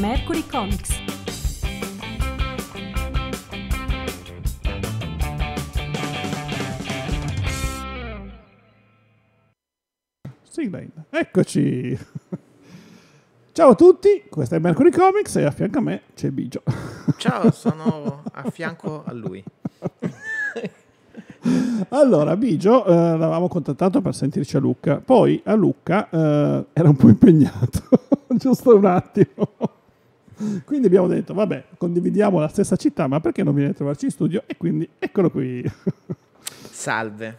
Mercury Comics. Sigla Eccoci! Ciao a tutti, questo è Mercury Comics e a fianco a me c'è Bigio. Ciao, sono a fianco a lui. Allora, Bigio eh, l'avevamo contattato per sentirci a Lucca, poi a Lucca eh, era un po' impegnato, giusto un attimo. Quindi abbiamo detto, vabbè, condividiamo la stessa città, ma perché non viene a trovarci in studio? E quindi eccolo qui. Salve.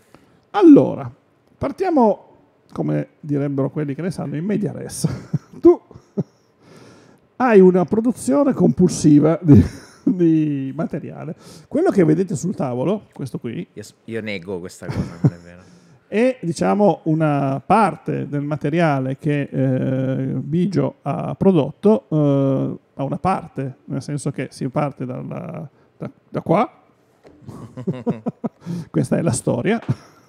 Allora, partiamo, come direbbero quelli che ne sanno, in media res. Tu hai una produzione compulsiva di, di materiale. Quello che vedete sul tavolo, questo qui... Io, io nego questa cosa, non è vero. E diciamo una parte del materiale che eh, Bigio ha prodotto eh, da una parte, nel senso che si parte dalla, da, da qua, questa è la storia.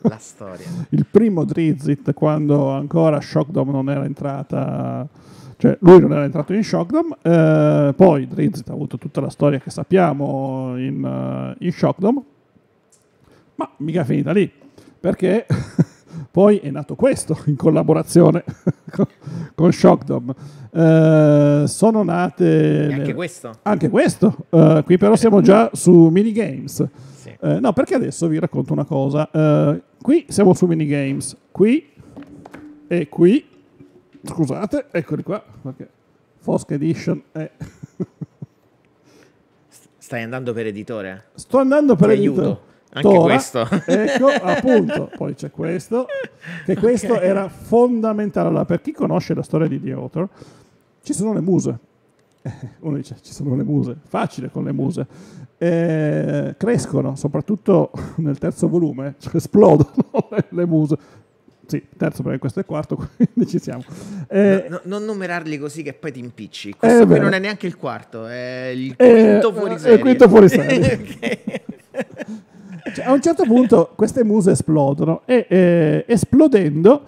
La storia. Il primo Drizit, quando ancora Shockdom non era entrata, cioè lui non era entrato in Shockdom, eh, poi Drizit ha avuto tutta la storia che sappiamo in, uh, in Shockdom, ma mica finita lì, perché Poi è nato questo in collaborazione con, con Shockdom. Eh, sono nate... E anche questo. Anche questo. Eh, qui però eh. siamo già su minigames. Sì. Eh, no, perché adesso vi racconto una cosa. Eh, qui siamo su minigames. Qui e qui. Scusate, eccoli qua. Perché Fosca Edition è... Stai andando per editore? Sto andando per Ti editore. Aiuto. Anche Tora, questo. Ecco, appunto. Poi c'è questo, che questo okay. era fondamentale. Allora, per chi conosce la storia di The Author, ci sono le muse. Uno dice, ci sono le muse, facile con le muse. Eh, crescono, soprattutto nel terzo volume, cioè esplodono le muse sì, terzo perché questo è quarto, quindi ci siamo. Eh, no, no, non numerarli così che poi ti impicci. Questo qui non è neanche il quarto, è il eh, quinto eh, fuori serie. È il quinto fuori serie. Cioè, a un certo punto queste muse esplodono e eh, esplodendo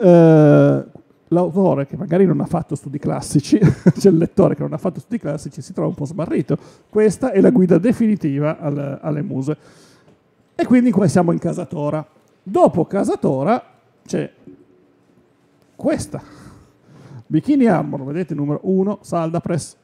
eh, l'autore che magari non ha fatto studi classici, cioè il lettore che non ha fatto studi classici si trova un po' smarrito. Questa è la guida definitiva al, alle muse. E quindi qua siamo in Casatora. Dopo Casatora c'è questa. Bikini Armor, vedete numero 1, Salda Press.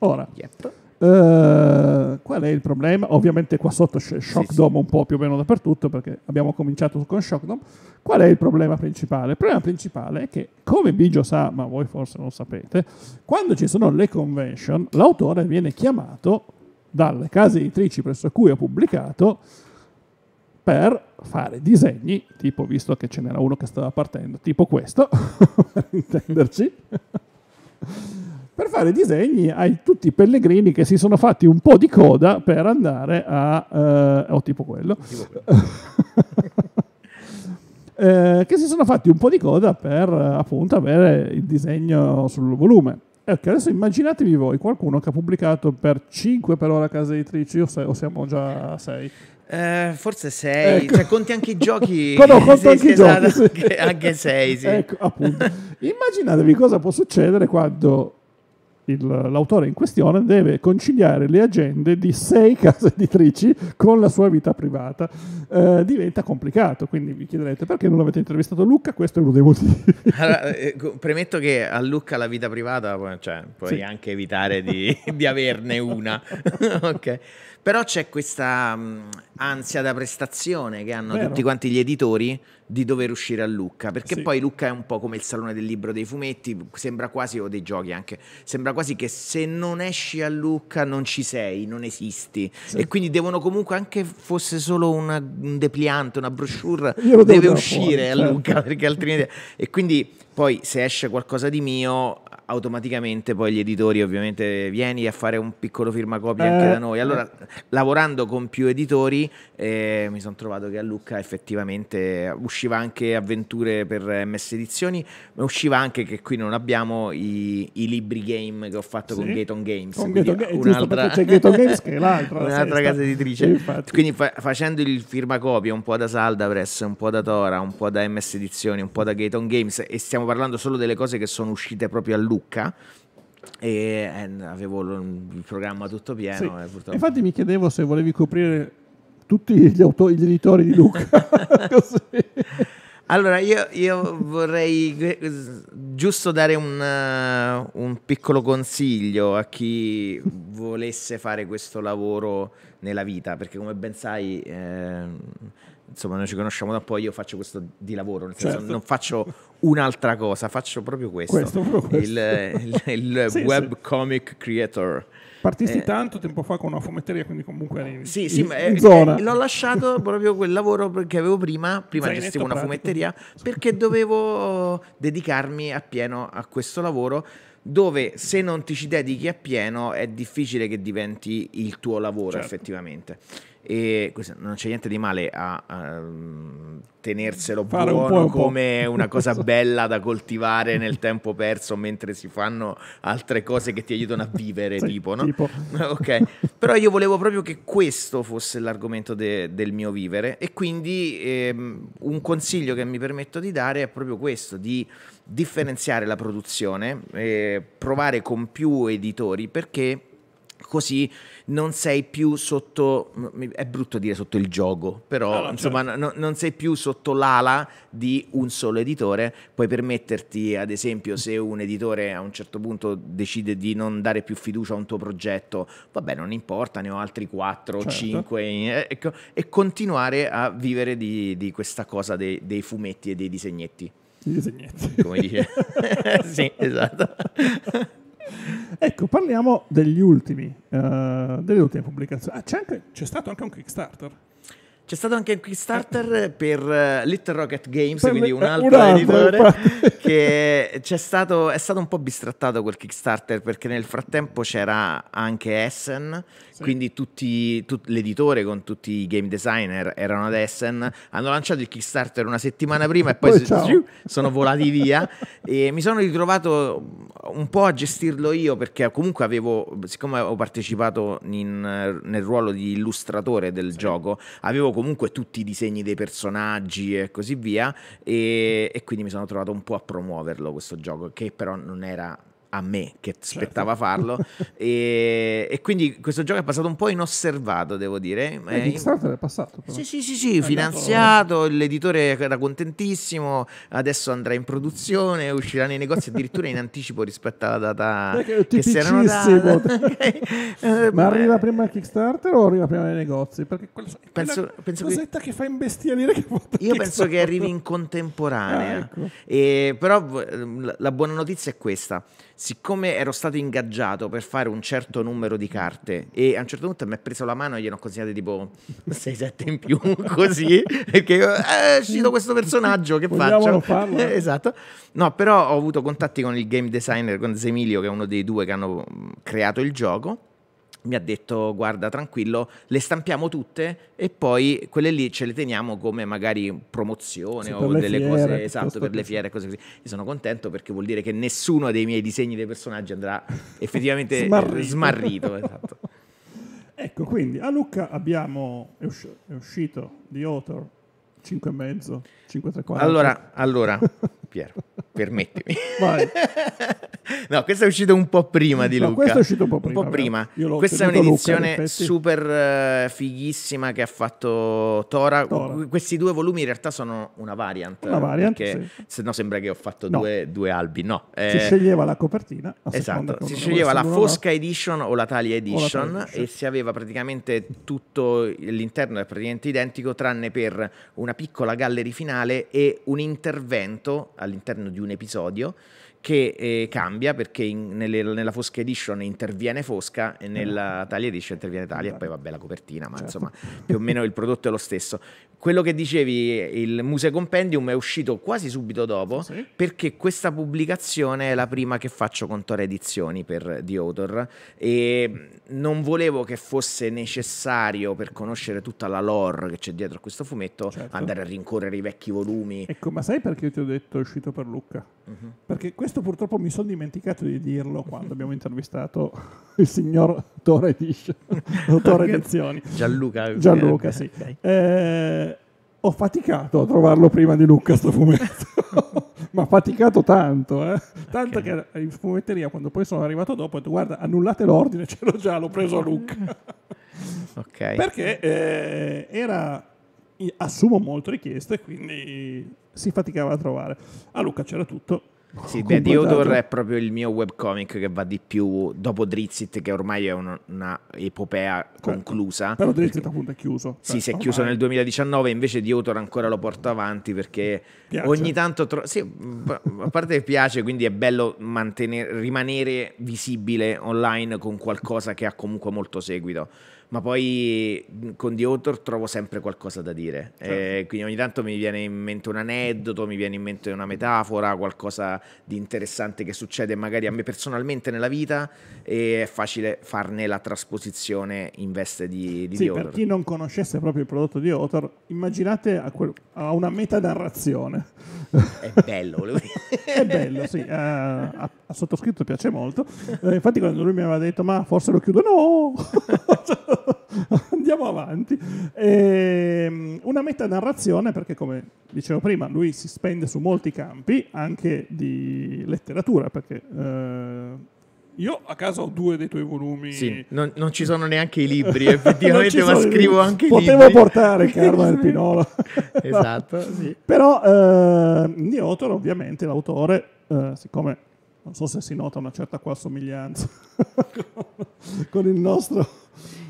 Ora, yep. Eh, qual è il problema? Ovviamente qua sotto c'è Shock sì, un po' più o meno dappertutto perché abbiamo cominciato con Shock Dome. Qual è il problema principale? Il problema principale è che, come Bigio sa, ma voi forse non sapete, quando ci sono le convention, l'autore viene chiamato dalle case editrici presso cui ha pubblicato per fare disegni, tipo visto che ce n'era uno che stava partendo, tipo questo, per intenderci per fare disegni ai tutti i pellegrini che si sono fatti un po' di coda per andare a... Eh, oh, tipo quello. eh, che si sono fatti un po' di coda per appunto avere il disegno sul volume. Ecco, adesso immaginatevi voi qualcuno che ha pubblicato per 5 per ora case editrici o, o siamo già a 6. Eh, forse 6, ecco. cioè conti anche i giochi. no, conto anche i esatto, giochi. Anche 6, sì. Ecco, appunto. Immaginatevi cosa può succedere quando il, l'autore in questione deve conciliare le agende di sei case editrici con la sua vita privata. Eh, diventa complicato, quindi vi chiederete perché non avete intervistato Luca, questo è uno dei motivi. Allora, eh, premetto che a Luca la vita privata cioè, puoi sì. anche evitare di, di averne una. ok. Però c'è questa mh, mm, ansia da prestazione che hanno Vero. tutti quanti gli editori di dover uscire a Lucca, perché sì. poi Lucca è un po' come il salone del libro dei fumetti, sembra quasi, o dei giochi anche, sembra quasi che se non esci a Lucca non ci sei, non esisti. Sì. E quindi devono comunque, anche fosse solo una, un depliante, una brochure, deve uscire fuori, a certo. Lucca, perché altrimenti... E quindi poi se esce qualcosa di mio, automaticamente poi gli editori ovviamente vieni a fare un piccolo firmacopia eh. da noi. Allora, eh. lavorando con più editori, eh, mi sono trovato che a Lucca effettivamente usciva anche avventure per MS Edizioni, ma usciva anche che qui non abbiamo i, i libri game che ho fatto sì. con Gaton Games. Con Gaton Ga- un'altra... C'è Gaton Games che è l'altra. un'altra casa editrice. Sì, quindi fa- facendo il firmacopia un po' da Salda un po' da Tora, un po' da MS Edizioni, un po' da Gaton Games e stiamo stiamo parlando solo delle cose che sono uscite proprio a Lucca e eh, avevo il programma tutto pieno. Sì. Eh, Infatti mi chiedevo se volevi coprire tutti gli, autori, gli editori di Lucca. allora, io, io, vorrei giusto dare un, eh, un piccolo consiglio a chi volesse fare questo lavoro nella vita, perché come ben sai, eh, insomma, noi ci conosciamo da un po', io faccio questo di lavoro, nel senso certo. non faccio un'altra cosa, faccio proprio questo, questo, proprio questo. il, il, il sì, web sì. comic creator. Partisti eh, tanto tempo fa con una fumetteria, quindi comunque eri sì, sì, in, ma, eh, zona. Eh, l'ho lasciato proprio quel lavoro che avevo prima, prima Zainetto gestivo una pratico. fumetteria, perché dovevo dedicarmi appieno a questo lavoro dove se non ti ci dedichi appieno è difficile che diventi il tuo lavoro certo. effettivamente e non c'è niente di male a, a mm, tenerselo Fare buono un po', come una cosa bella da coltivare nel tempo perso mentre si fanno altre cose che ti aiutano a vivere sì, tipo, no? tipo. ok però io volevo proprio che questo fosse l'argomento de, del mio vivere e quindi ehm, un consiglio che mi permetto di dare è proprio questo di differenziare la produzione eh, provare con più editori perché così non sei più sotto, è brutto dire sotto il gioco, però ah, no, insomma certo. no, non sei più sotto l'ala di un solo editore, puoi permetterti ad esempio se un editore a un certo punto decide di non dare più fiducia a un tuo progetto, vabbè non importa, ne ho altri 4 o certo. 5 eh, ecco, e continuare a vivere di, di questa cosa dei, dei fumetti e dei disegnetti. I disegnetti. Come dice. sì, esatto. ecco, parliamo degli ultimi, uh, delle ultime pubblicazioni. Ah, c'è, anche, c'è stato anche un Kickstarter. C'è stato anche un Kickstarter per eh, Little Rocket Games, quindi un altro, un altro editore, infatti. che stato, è stato un po' bistrattato quel Kickstarter perché nel frattempo c'era anche Essen, sì. quindi tutti, tut, l'editore con tutti i game designer erano ad Essen, hanno lanciato il Kickstarter una settimana prima e poi, poi si, sono volati via e mi sono ritrovato un po' a gestirlo io perché comunque avevo, siccome ho partecipato in, nel ruolo di illustratore del sì. gioco, avevo comunque tutti i disegni dei personaggi e così via e, e quindi mi sono trovato un po' a promuoverlo questo gioco che però non era a me che certo. spettava certo. farlo e, e, quindi questo gioco è passato un po' inosservato devo dire eh, eh Kickstarter è passato però. sì sì sì, sì finanziato andato... l'editore era contentissimo adesso andrà in produzione uscirà nei negozi addirittura in anticipo rispetto alla data eh, che, che si erano date okay. Eh, ma arriva prima il Kickstarter o arriva prima nei negozi perché quella, penso, quella penso cosetta che... che fa imbestialire che io penso che arrivi in contemporanea ah, ecco. e, però ehm, la buona notizia è questa siccome ero stato ingaggiato per fare un certo numero di carte e a un certo punto mi ha preso la mano e gliene ho consegnate tipo 6-7 in più, così, perché eh, è uscito questo personaggio, che Vogliamolo faccio? Farlo. esatto. No, però ho avuto contatti con il game designer, con Zemilio, che è uno dei due che hanno creato il gioco mi ha detto guarda tranquillo le stampiamo tutte e poi quelle lì ce le teniamo come magari promozione sì, o delle fiere, cose esatto per le fiere e cose così io sono contento perché vuol dire che nessuno dei miei disegni dei personaggi andrà effettivamente smarrito, smarrito esatto. ecco quindi a Lucca abbiamo è, usci- è uscito di Author 5 e mezzo 5 3 allora allora Piero permettimi Vai. no, questo è uscito un po' prima di Luca. No, questo è uscito un po' prima. Un po prima. Questa è un'edizione Luca, super eh, fighissima che ha fatto Tora. Tora. Questi due volumi in realtà sono una variant. Una variant. Perché sì. se no sembra che ho fatto no. due, due, albi. No. Eh, si sceglieva la copertina. Esatto. Si sceglieva la Fosca Edition o la Talia Edition, la Talia Edition e si aveva praticamente tutto l'interno è praticamente identico tranne per una piccola gallery finale e un intervento all'interno di un episodio che eh, cambia perché in, nelle, nella Fosca Edition interviene Fosca e nella eh. Taglia Edition interviene Taglia e poi esatto. vabbè la copertina, ma certo. insomma più o meno il prodotto è lo stesso. Quello che dicevi, il Museo Compendium è uscito quasi subito dopo sì. perché questa pubblicazione è la prima che faccio con Tore Edizioni per The Author e non volevo che fosse necessario per conoscere tutta la lore che c'è dietro a questo fumetto certo. andare a rincorrere i vecchi volumi. Ecco, ma sai perché ti ho detto è uscito per Lucca? Uh-huh. Perché questo questo purtroppo mi sono dimenticato di dirlo quando abbiamo intervistato il signor Tore Dish, Tore Edizioni. Gianluca. Gianluca, sì. Eh, ho faticato a trovarlo prima di Luca sto fumetto, ma faticato tanto, eh? tanto okay. che in fumetteria quando poi sono arrivato dopo ho detto guarda annullate l'ordine, ce l'ho già, l'ho preso a Luca. ok. Perché eh, era assumo molto richiesto e quindi si faticava a trovare. A Luca c'era tutto, sì, beh, Diodor è proprio il mio webcomic che va di più dopo Drizzt, che ormai è un, una epopea conclusa. Però Drizzt appunto è chiuso. Sì, certo. si è cioè, chiuso ormai. nel 2019, invece Diodor ancora lo porto avanti perché piace. ogni tanto... Tro- sì, a parte che piace, quindi è bello mantenere, rimanere visibile online con qualcosa che ha comunque molto seguito ma poi con The Author trovo sempre qualcosa da dire. Certo. Eh, quindi ogni tanto mi viene in mente un aneddoto, mi viene in mente una metafora, qualcosa di interessante che succede magari a me personalmente nella vita e è facile farne la trasposizione in veste di, di sì, The Author. Per chi non conoscesse proprio il prodotto di Author, immaginate a, quel, a una metanarrazione. È bello, volevo dire. è bello, sì. Uh, sottoscritto piace molto. Eh, infatti, quando lui mi aveva detto, ma forse lo chiudo, no, andiamo avanti. E, ehm, una meta narrazione, perché come dicevo prima, lui si spende su molti campi, anche di letteratura, perché. Eh, io a casa ho due dei tuoi volumi. Sì, non, non ci sono neanche i libri, effettivamente, ma scrivo anche i libri. Potevo portare Carlo del Pinolo. esatto, sì. Però eh, Niotoro, ovviamente, l'autore, eh, siccome non so se si nota una certa qua somiglianza con il nostro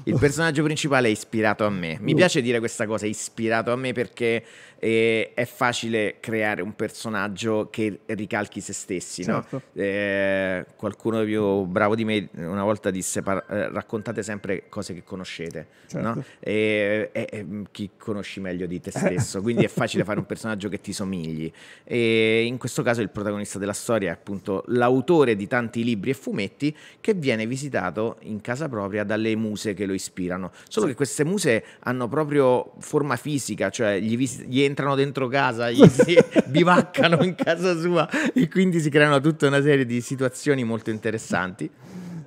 il personaggio principale è ispirato a me. Mi uh. piace dire questa cosa, ispirato a me, perché eh, è facile creare un personaggio che ricalchi se stessi. Certo. No? Eh, qualcuno più bravo di me una volta disse par- eh, raccontate sempre cose che conoscete. Certo. No? E, e, mm, chi conosci meglio di te stesso? Quindi è facile fare un personaggio che ti somigli. E in questo caso il protagonista della storia è appunto l'autore di tanti libri e fumetti che viene visitato in casa propria dalle muse che lo lo ispirano. Solo sì. che queste muse hanno proprio forma fisica, cioè gli, vis- gli entrano dentro casa, gli si bivaccano in casa sua e quindi si creano tutta una serie di situazioni molto interessanti.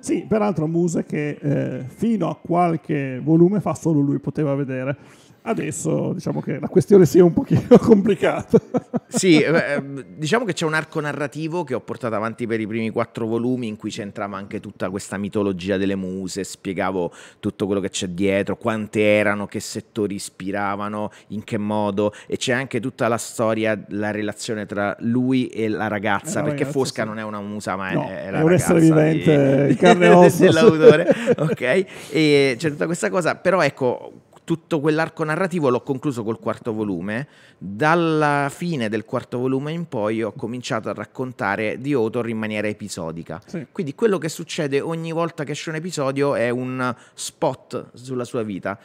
Sì, peraltro Muse che eh, fino a qualche volume fa solo lui poteva vedere. Adesso diciamo che la questione sia un pochino complicata. sì, eh, ehm, diciamo che c'è un arco narrativo che ho portato avanti per i primi quattro volumi in cui c'entrava anche tutta questa mitologia delle muse, spiegavo tutto quello che c'è dietro, quante erano, che settori ispiravano, in che modo e c'è anche tutta la storia, la relazione tra lui e la ragazza, eh, perché ragazza, Fosca sì. non è una musa ma no, è, è, la è un ragazza essere vivente di, di carne e ossa dell'autore, ok? E c'è tutta questa cosa, però ecco, tutto quell'arco narrativo l'ho concluso col quarto volume. Dalla fine del quarto volume in poi ho cominciato a raccontare di Otor in maniera episodica. Sì. Quindi quello che succede ogni volta che esce un episodio è un spot sulla sua vita.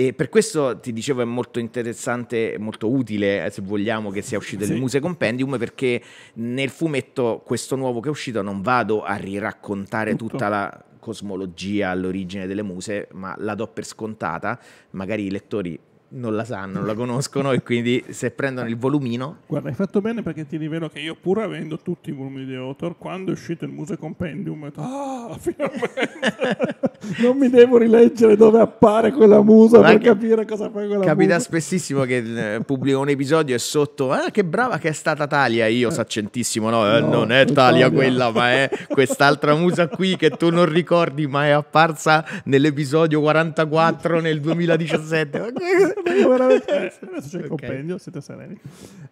E per questo ti dicevo è molto interessante, molto utile eh, se vogliamo che sia uscito sì. il Muse Compendium perché nel fumetto questo nuovo che è uscito non vado a riraccontare Tutto. tutta la cosmologia all'origine delle muse, ma la do per scontata, magari i lettori non la sanno, non la conoscono e quindi se prendono il volumino... Guarda, hai fatto bene perché ti rivelo che io pur avendo tutti i volumi di Autor, quando è uscito il Muse Compendium, ho detto, ah, finalmente! non mi devo rileggere dove appare quella musa Ma per capire cosa fa quella Capita musa. spessissimo che eh, pubblico un episodio e sotto, ah, che brava che è stata Talia, io eh. saccentissimo, no, eh, no non è Talia quella, ma è quest'altra musa qui che tu non ricordi, ma è apparsa nell'episodio 44 nel 2017. Eh, adesso c'è il okay. siete sereni.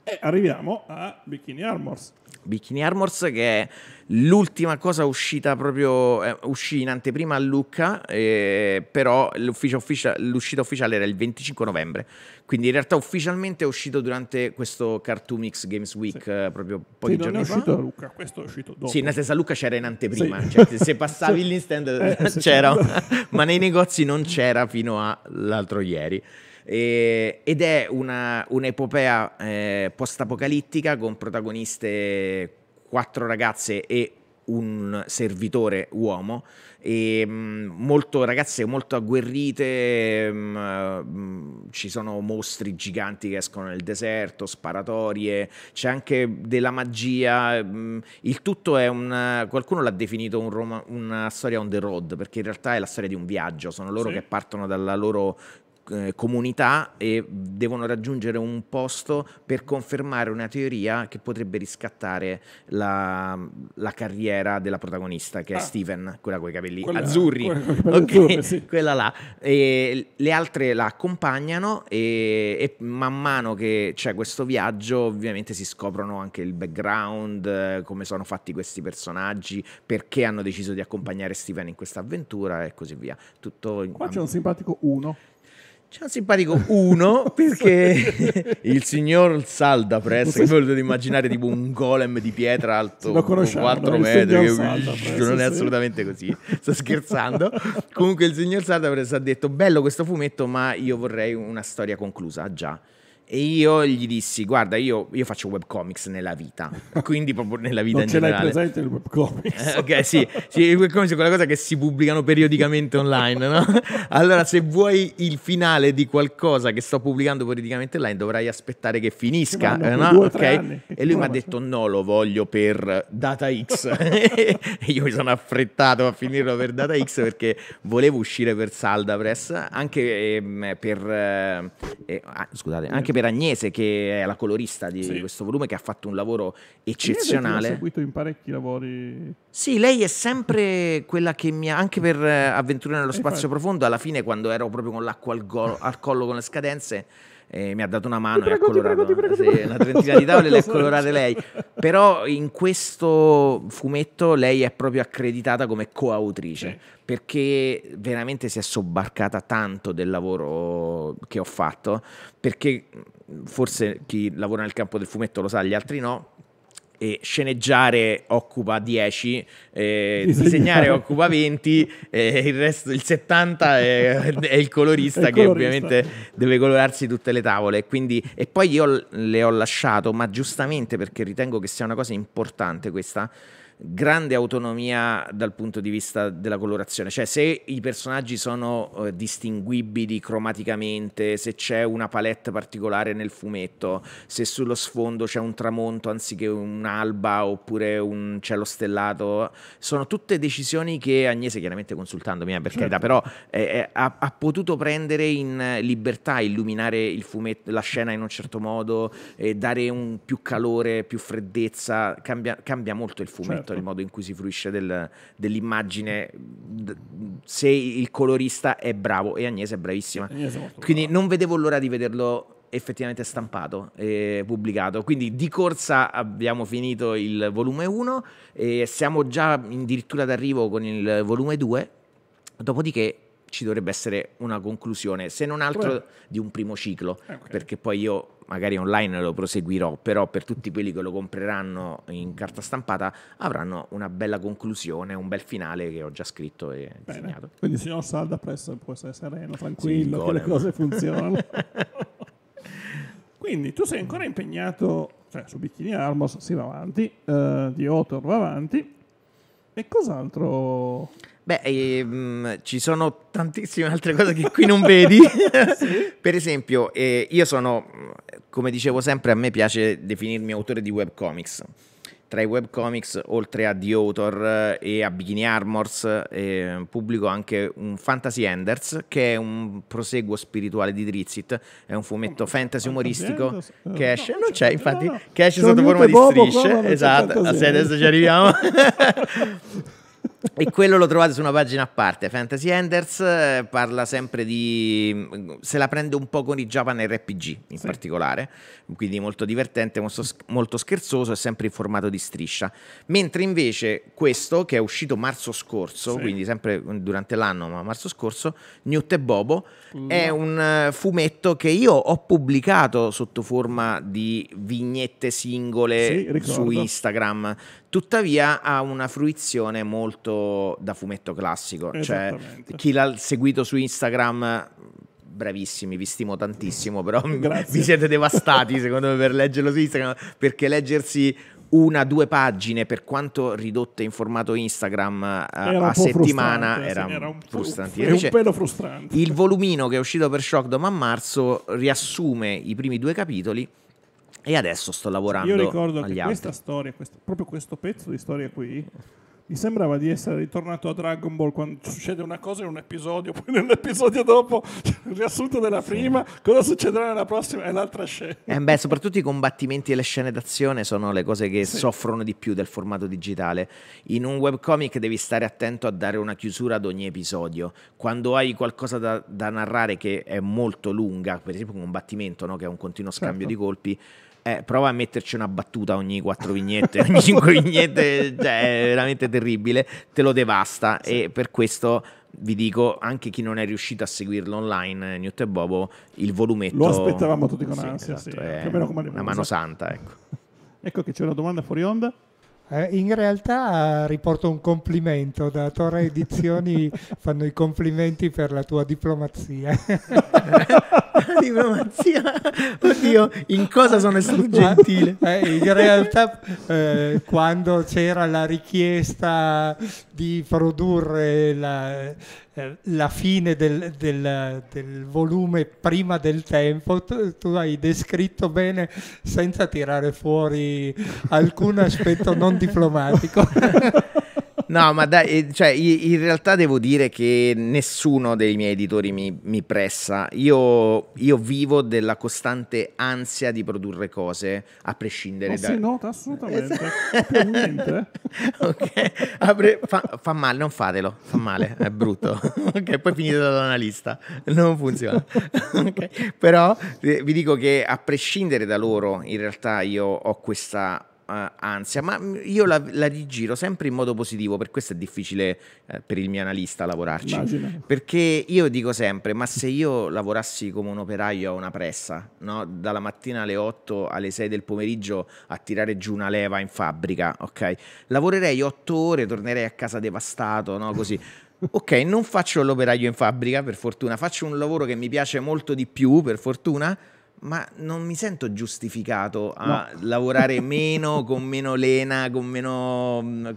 E arriviamo a Bikini Armors. Bikini Armors che è l'ultima cosa uscita proprio eh, uscì in anteprima a Lucca eh, però ufficia, l'uscita ufficiale era il 25 novembre quindi in realtà ufficialmente è uscito durante questo Cartoomix Games Week sì. eh, proprio pochi sì, giorni fa è uscito da Lucca questo è uscito dopo sì nel senso a Lucca c'era in anteprima sì. cioè, se passavi sì. l'instand eh, c'era ma nei negozi non c'era fino all'altro ieri e, ehm, ed è una, un'epopea eh, post-apocalittica con protagoniste quattro ragazze e un servitore uomo, e, ehm, molto, ragazze molto agguerrite, ehm, ci sono mostri giganti che escono nel deserto, sparatorie, c'è anche della magia, il tutto è un, qualcuno l'ha definito un rom- una storia on the road, perché in realtà è la storia di un viaggio, sono loro sì. che partono dalla loro eh, comunità e devono raggiungere un posto per confermare una teoria che potrebbe riscattare la, la carriera della protagonista, che è ah. Steven, quella con i capelli quella, azzurri. Quella, quella, okay, azzurri, sì. quella là. E le altre la accompagnano e, e man mano che c'è questo viaggio ovviamente si scoprono anche il background, come sono fatti questi personaggi, perché hanno deciso di accompagnare Steven in questa avventura e così via. Tutto Qua c'è un simpatico uno. C'è un simpatico uno perché il signor Saldapress, che voi potete immaginare tipo un golem di pietra alto 4 metri, che Saldapress, non è assolutamente così, sto scherzando. Comunque il signor Saldapress ha detto, bello questo fumetto, ma io vorrei una storia conclusa, già. E io gli dissi, guarda, io, io, faccio webcomics nella vita, quindi proprio nella vita non in generale. Non ce l'hai presente il webcomics? Eh, ok, sì, sì, il webcomics è quella cosa che si pubblicano periodicamente online, no? Allora, se vuoi il finale di qualcosa che sto pubblicando periodicamente online, dovrai aspettare che finisca, eh, no? Due, okay? E lui mi ha detto, no, lo voglio per Data X. e io mi sono affrettato a finirlo per Data X perché volevo uscire per Salda anche ehm, eh, per... Eh, ah, scusate, anche Agnese, che è la colorista di sì. questo volume che ha fatto un lavoro eccezionale. Ho seguito in parecchi lavori. Sì, lei è sempre quella che mi ha anche per eh, Avventure nello spazio profondo, alla fine quando ero proprio con l'acqua al, go- al collo con le scadenze eh, mi ha dato una mano ti e ha colorato ti prego, ti prego, sì, una trentina di tavole le ha colorate lei. Però in questo fumetto lei è proprio accreditata come coautrice sì. perché veramente si è sobbarcata tanto del lavoro che ho fatto perché forse chi lavora nel campo del fumetto lo sa, gli altri no e sceneggiare occupa 10, eh, disegnare occupa 20, eh, il resto, il 70 è, è il colorista è che colorista. ovviamente deve colorarsi tutte le tavole. Quindi, e poi io le ho lasciato, ma giustamente perché ritengo che sia una cosa importante questa grande autonomia dal punto di vista della colorazione, cioè se i personaggi sono eh, distinguibili cromaticamente, se c'è una palette particolare nel fumetto, se sullo sfondo c'è un tramonto anziché un'alba oppure un cielo stellato, sono tutte decisioni che Agnese, chiaramente consultandomi eh, per certo. carità, però eh, eh, ha, ha, potuto prendere in libertà, illuminare il fumetto, la scena in un certo modo, dare un più calore, più freddezza, cambia, cambia molto il fumetto. Certo certo. il modo in cui si fruisce del, dell'immagine, d- se il colorista è bravo e Agnese è bravissima. Agnese Quindi bravo. non vedevo l'ora di vederlo effettivamente stampato e pubblicato. Quindi di corsa abbiamo finito il volume 1 e siamo già addirittura d'arrivo con il volume 2. Dopodiché ci dovrebbe essere una conclusione, se non altro Beh. di un primo ciclo, eh, okay. perché poi io magari online lo proseguirò, però per tutti quelli che lo compreranno in carta stampata avranno una bella conclusione, un bel finale che ho già scritto e Bene. disegnato. Quindi signor Salda presto può essere sereno, tranquillo, che le cose funzionano. Quindi tu sei ancora impegnato, cioè su Bikini Armos si va avanti, eh, di Otor va avanti, e cos'altro? Beh, ehm, ci sono tantissime altre cose che qui non vedi. per esempio, eh, io sono, come dicevo sempre, a me piace definirmi autore di webcomics. Tra i webcomics, oltre a The Author eh, e a Bikini Armors, eh, pubblico anche un Fantasy Enders, che è un proseguo spirituale di Drizzt. È un fumetto oh, fantasy umoristico oh, che esce, no, non c'è infatti, no. che esce sotto forma di strisce. Esatto, adesso ci arriviamo. e quello lo trovate su una pagina a parte. Fantasy Enders eh, parla sempre di. se la prende un po' con i Japan RPG in sì. particolare, quindi molto divertente, molto, molto scherzoso e sempre in formato di striscia. Mentre invece questo, che è uscito marzo scorso, sì. quindi sempre durante l'anno, ma marzo scorso, Newt e Bobo, mm. è un eh, fumetto che io ho pubblicato sotto forma di vignette singole sì, su Instagram tuttavia ha una fruizione molto da fumetto classico. Cioè, chi l'ha seguito su Instagram bravissimi, vi stimo tantissimo, però vi siete devastati secondo me per leggerlo su Instagram, perché leggersi una, due pagine, per quanto ridotte in formato Instagram eh, a, settimana, era, era, un, frustrante. Era un pelo frustrante. Il volumino che è uscito per Shockdom a marzo riassume i primi due capitoli e adesso sto lavorando. Io ricordo che questa storia, questo, proprio questo pezzo di storia qui, mi sembrava di essere ritornato a Dragon Ball quando succede una cosa in un episodio, poi nell'episodio dopo il riassunto della prima, sì. cosa succederà nella prossima è l'altra scena. Eh beh, soprattutto i combattimenti e le scene d'azione sono le cose che sì. soffrono di più del formato digitale. In un webcomic devi stare attento a dare una chiusura ad ogni episodio. Quando hai qualcosa da, da narrare che è molto lunga, per esempio un combattimento no? che è un continuo scambio certo. di colpi, eh, prova a metterci una battuta ogni quattro vignette, ogni cinque vignette, cioè, è veramente terribile, te lo devasta sì. e per questo vi dico anche chi non è riuscito a seguirlo online, Newt e Bobo, il volumetto... Lo aspettavamo tutti con sì, ansia, esatto, sì. È una mano santa, ecco. ecco che c'è una domanda fuori onda. Eh, in realtà riporto un complimento, da Torre Edizioni fanno i complimenti per la tua diplomazia. diplomazia? Oddio, in cosa sono stato gentile? Eh, in realtà eh, quando c'era la richiesta di produrre la, eh, la fine del, del, del, volume prima del tempo, tu, tu, hai descritto bene senza tirare fuori alcun aspetto non diplomatico. no, ma dai, eh, cioè, in realtà devo dire che nessuno dei miei editori mi, mi pressa. Io, io, vivo della costante ansia di produrre cose, a prescindere oh, da... Sì, no, assolutamente. Esatto. okay. Apre... Fa, fa, male, non fatelo, fa male, è brutto. ok, poi finite dall'analista, non funziona. okay. Però eh, vi dico che a prescindere da loro, in realtà io ho questa eh, ansia, ma io la, la, rigiro sempre in modo positivo, per questo è difficile eh, per il mio analista lavorarci. Immagino. Perché io dico sempre, ma se io lavorassi come un operaio a una pressa, no? dalla mattina alle 8 alle 6 del pomeriggio a tirare giù una leva in fabbrica, ok? Lavorerei 8 ore, tornerei a casa devastato, no? Così. ok, non faccio l'operaio in fabbrica, per fortuna, faccio un lavoro che mi piace molto di più, per fortuna ma non mi sento giustificato a no. lavorare meno, con meno lena, con meno... Mm,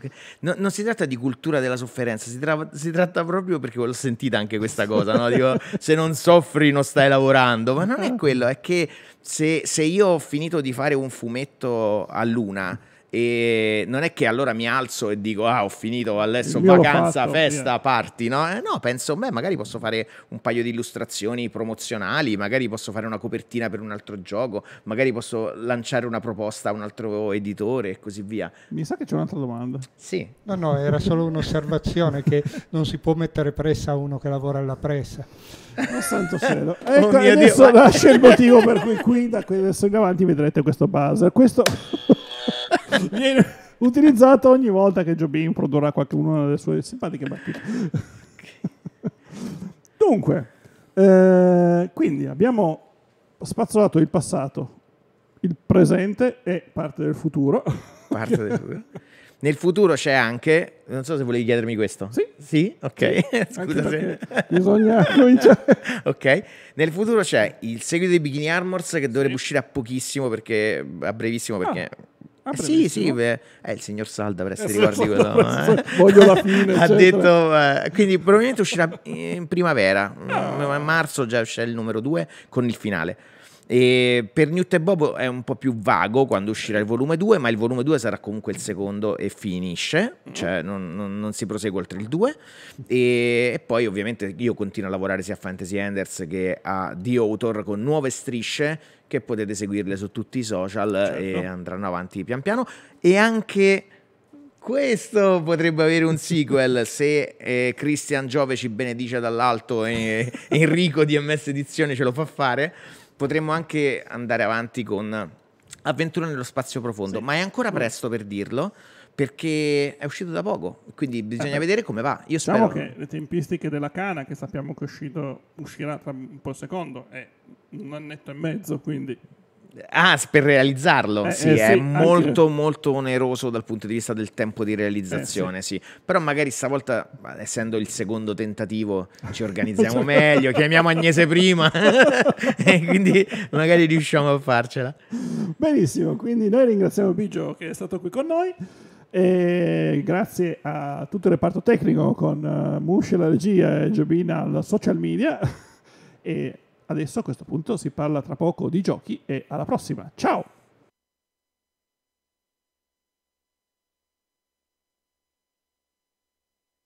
no, non si tratta di cultura della sofferenza, si, tra... si tratta proprio perché l'ho sentita anche questa cosa, no? Dico, se non soffri non stai lavorando, ma non è ah. quello, è che se, se io ho finito di fare un fumetto a luna e non è che allora mi alzo e dico ah ho finito adesso vacanza, fatto, festa, yeah. party, no? Eh, no, penso beh magari posso fare un paio di illustrazioni promozionali, magari posso fare una copertina per un altro gioco, magari posso lanciare una proposta a un altro editore e così via. Mi sa che c'è un'altra domanda. Sì. No, no, era solo un'osservazione che non si può mettere pressa a uno che lavora alla pressa. ma santo oh, cielo. Ecco, oh adesso Dio, nasce ma... il motivo per cui qui da adesso in avanti vedrete questo buzzer. Questo... viene utilizzato ogni volta che Jobin produrrà qualcuno delle sue simpatiche battute. Dunque, eh, quindi abbiamo spazzolato il passato, il presente e parte del futuro. Parte del futuro. Nel futuro c'è anche, non so se volevi chiedermi questo. Sì. Sì, ok. Scusa se... Bisogna cominciare. ok. Nel futuro c'è il seguito di Bikini Armors che dovrebbe sì. uscire a pochissimo perché a brevissimo ah. perché ah. Ah, sì, sì, beh, eh, il signor Salda, per essere eh, ricordi quello. Eh. Voglio la fine. ha detto, eh, quindi probabilmente uscirà in primavera, a ah. marzo già uscirà il numero 2 con il finale. E per Newt e Bob è un po' più vago quando uscirà il volume 2, ma il volume 2 sarà comunque il secondo e finisce, cioè non, non, non si prosegue oltre il 2. E, e, poi ovviamente io continuo a lavorare sia a Fantasy Enders che a The Author con nuove strisce che potete seguirle su tutti i social certo. e andranno avanti pian piano. E anche... Questo potrebbe avere un sequel se eh, Christian Giove ci benedice dall'alto e Enrico di MS Edizione ce lo fa fare potremmo anche andare avanti con Avventura nello spazio profondo, sì. ma è ancora mm. presto per dirlo perché è uscito da poco, quindi bisogna eh, vedere come va. Io diciamo spero... che le tempistiche della Cana, che sappiamo che è uscito, uscirà tra un po' secondo, è un annetto e mezzo, quindi Ah, per realizzarlo, eh, sì, eh, è molto anche... molto oneroso dal punto di vista del tempo di realizzazione, eh, sì. sì. Però magari stavolta, essendo il secondo tentativo, ci organizziamo cioè meglio, chiamiamo Agnese prima e quindi magari riusciamo a farcela. Benissimo, quindi noi ringraziamo Biggio che è stato qui con noi. E grazie a tutto il reparto tecnico con uh, Mush la regia e Giobina al social media e Adesso a questo punto si parla tra poco di giochi e alla prossima. Ciao!